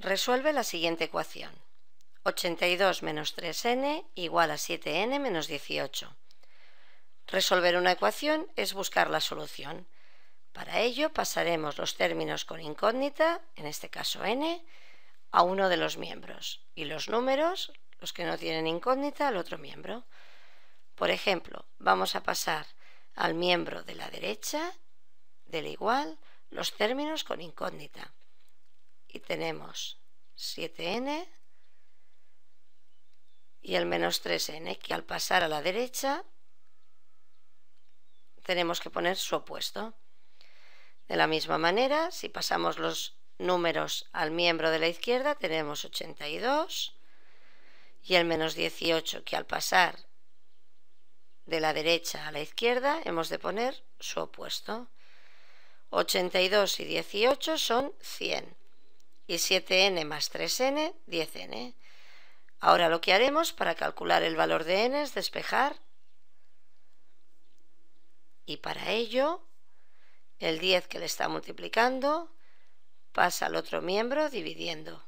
Resuelve la siguiente ecuación. 82 menos 3n igual a 7n menos 18. Resolver una ecuación es buscar la solución. Para ello pasaremos los términos con incógnita, en este caso n, a uno de los miembros y los números, los que no tienen incógnita, al otro miembro. Por ejemplo, vamos a pasar al miembro de la derecha del igual los términos con incógnita y tenemos 7n y el menos 3n que al pasar a la derecha tenemos que poner su opuesto. De la misma manera, si pasamos los números al miembro de la izquierda tenemos 82 y el menos 18 que al pasar de la derecha a la izquierda hemos de poner su opuesto. 82 y 18 son 100 y 7n más 3n, 10n. Ahora lo que haremos para calcular el valor de n es despejar y para ello el 10 que le está multiplicando pasa al otro miembro dividiendo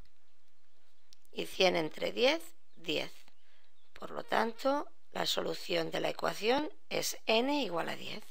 y 100 entre 10, 10. Por lo tanto, la solución de la ecuación es n igual a 10.